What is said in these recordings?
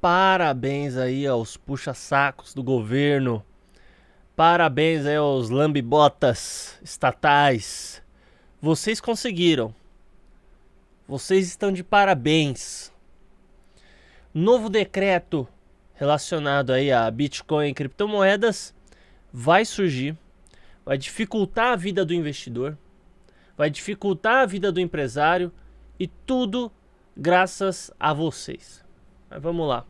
Parabéns aí aos puxa-sacos do governo. Parabéns aí aos lambibotas estatais. Vocês conseguiram. Vocês estão de parabéns. Novo decreto relacionado aí a Bitcoin e criptomoedas vai surgir, vai dificultar a vida do investidor, vai dificultar a vida do empresário e tudo graças a vocês. Mas vamos lá.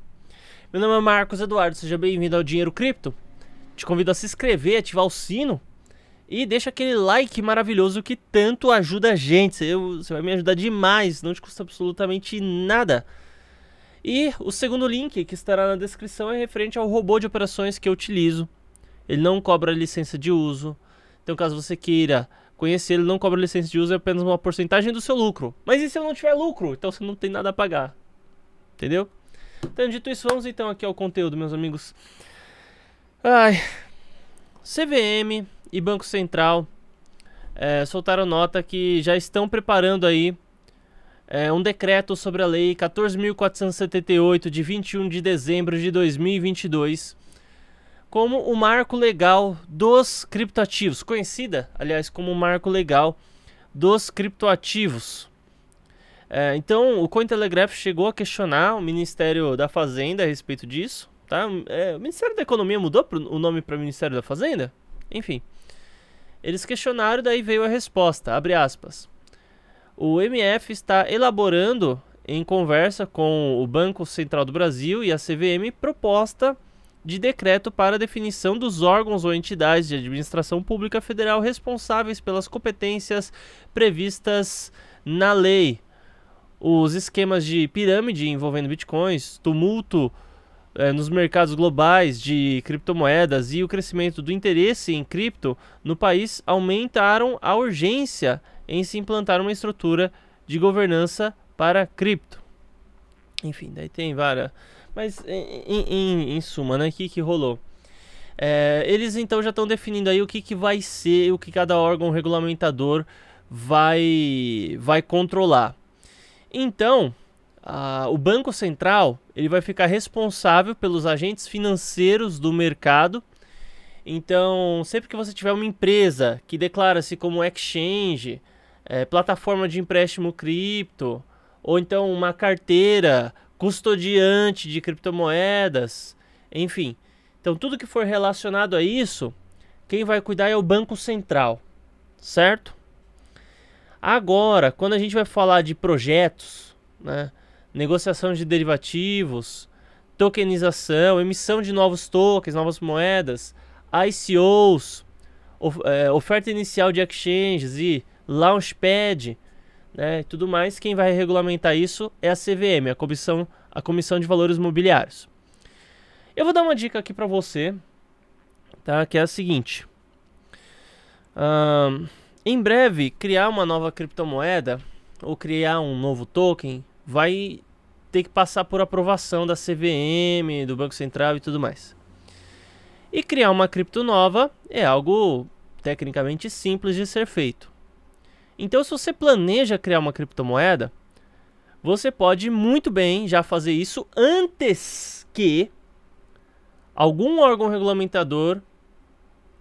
Meu nome é Marcos Eduardo, seja bem-vindo ao Dinheiro Cripto. Te convido a se inscrever, ativar o sino e deixa aquele like maravilhoso que tanto ajuda a gente. você vai me ajudar demais, não te custa absolutamente nada. E o segundo link que estará na descrição é referente ao robô de operações que eu utilizo. Ele não cobra licença de uso. Então, caso você queira conhecer, ele não cobra licença de uso, é apenas uma porcentagem do seu lucro. Mas e se eu não tiver lucro? Então você não tem nada a pagar. Entendeu? Então, dito isso, vamos então aqui ao conteúdo, meus amigos. Ai. CVM e Banco Central é, soltaram nota que já estão preparando aí é, um decreto sobre a Lei 14.478 de 21 de dezembro de 2022 como o marco legal dos criptoativos, conhecida, aliás, como o marco legal dos criptoativos. É, então, o Cointelegraph chegou a questionar o Ministério da Fazenda a respeito disso. Tá? É, o Ministério da Economia mudou pro, o nome para Ministério da Fazenda? Enfim. Eles questionaram, daí veio a resposta, abre aspas. O MF está elaborando, em conversa com o Banco Central do Brasil e a CVM, proposta de decreto para definição dos órgãos ou entidades de administração pública federal responsáveis pelas competências previstas na lei os esquemas de pirâmide envolvendo bitcoins, tumulto é, nos mercados globais de criptomoedas e o crescimento do interesse em cripto no país aumentaram a urgência em se implantar uma estrutura de governança para cripto. Enfim, daí tem várias. Mas em, em, em suma, né? O que, que rolou? É, eles então já estão definindo aí o que, que vai ser, o que cada órgão regulamentador vai, vai controlar. Então, a, o Banco Central ele vai ficar responsável pelos agentes financeiros do mercado. Então, sempre que você tiver uma empresa que declara-se como exchange, é, plataforma de empréstimo cripto, ou então uma carteira custodiante de criptomoedas, enfim. Então, tudo que for relacionado a isso, quem vai cuidar é o Banco Central, certo? Agora, quando a gente vai falar de projetos, né, negociação de derivativos, tokenização, emissão de novos tokens, novas moedas, ICOs, of, é, oferta inicial de exchanges e launchpad, né, e tudo mais, quem vai regulamentar isso é a CVM, a Comissão, a Comissão de Valores Mobiliários. Eu vou dar uma dica aqui para você, tá? Que é a seguinte. Um, em breve, criar uma nova criptomoeda ou criar um novo token vai ter que passar por aprovação da CVM, do Banco Central e tudo mais. E criar uma cripto nova é algo tecnicamente simples de ser feito. Então, se você planeja criar uma criptomoeda, você pode muito bem já fazer isso antes que algum órgão regulamentador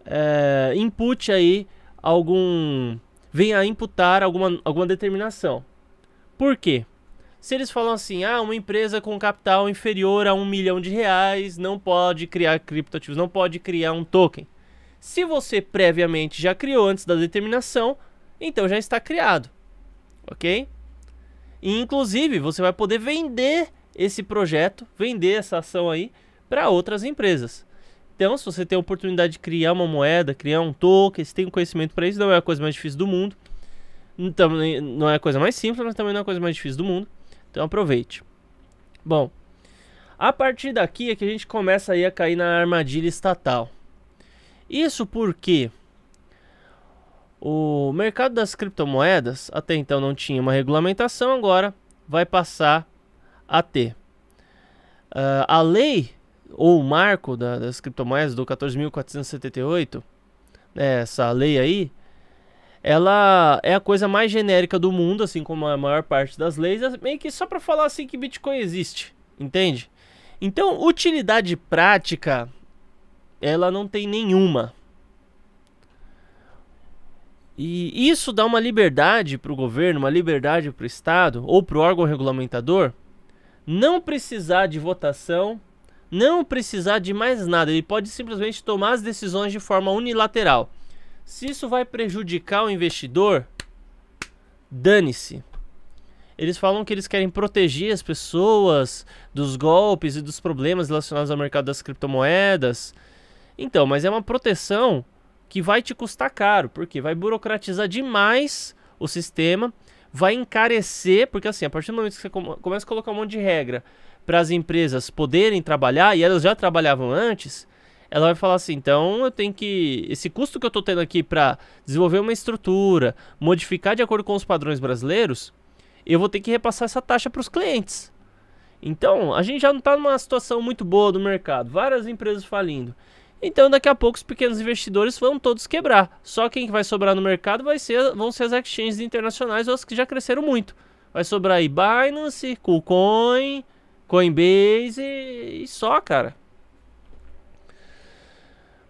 é, impute aí algum venha a imputar alguma, alguma determinação. Por quê? Se eles falam assim, ah, uma empresa com capital inferior a um milhão de reais não pode criar criptoativos, não pode criar um token. Se você previamente já criou antes da determinação, então já está criado, ok? E, inclusive, você vai poder vender esse projeto, vender essa ação aí para outras empresas. Então, se você tem a oportunidade de criar uma moeda, criar um token, se tem um conhecimento para isso, não é a coisa mais difícil do mundo. Então, não é a coisa mais simples, mas também não é a coisa mais difícil do mundo. Então, aproveite. Bom, a partir daqui é que a gente começa aí a cair na armadilha estatal. Isso porque o mercado das criptomoedas até então não tinha uma regulamentação, agora vai passar a ter. Uh, a lei ou o marco da, das criptomoedas do 14.478, né, essa lei aí, ela é a coisa mais genérica do mundo, assim como a maior parte das leis, é meio que só para falar assim que Bitcoin existe, entende? Então, utilidade prática, ela não tem nenhuma. E isso dá uma liberdade para o governo, uma liberdade para o Estado ou para o órgão regulamentador não precisar de votação não precisar de mais nada, ele pode simplesmente tomar as decisões de forma unilateral. Se isso vai prejudicar o investidor, dane-se. Eles falam que eles querem proteger as pessoas dos golpes e dos problemas relacionados ao mercado das criptomoedas. Então, mas é uma proteção que vai te custar caro, porque vai burocratizar demais o sistema, vai encarecer, porque assim, a partir do momento que você começa a colocar um monte de regra, para as empresas poderem trabalhar e elas já trabalhavam antes, ela vai falar assim: então eu tenho que. Esse custo que eu estou tendo aqui para desenvolver uma estrutura, modificar de acordo com os padrões brasileiros, eu vou ter que repassar essa taxa para os clientes. Então a gente já não está numa situação muito boa do mercado, várias empresas falindo. Então daqui a pouco os pequenos investidores vão todos quebrar. Só quem vai sobrar no mercado vai ser, vão ser as exchanges internacionais ou as que já cresceram muito. Vai sobrar aí Binance, KuCoin, Coinbase e só, cara.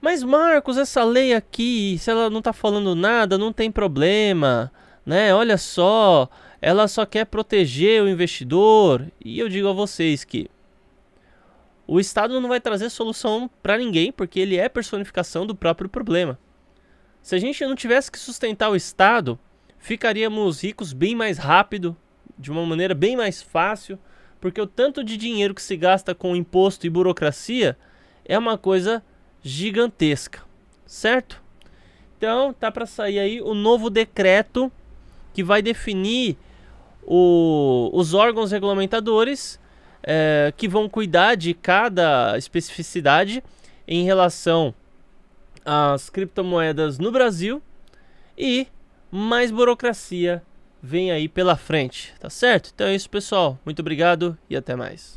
Mas Marcos, essa lei aqui, se ela não tá falando nada, não tem problema, né? Olha só, ela só quer proteger o investidor. E eu digo a vocês que o Estado não vai trazer solução para ninguém, porque ele é personificação do próprio problema. Se a gente não tivesse que sustentar o Estado, ficaríamos ricos bem mais rápido, de uma maneira bem mais fácil. Porque o tanto de dinheiro que se gasta com imposto e burocracia é uma coisa gigantesca, certo? Então, tá para sair aí o novo decreto que vai definir o, os órgãos regulamentadores é, que vão cuidar de cada especificidade em relação às criptomoedas no Brasil e mais burocracia vem aí pela frente, tá certo? Então é isso, pessoal. Muito obrigado e até mais.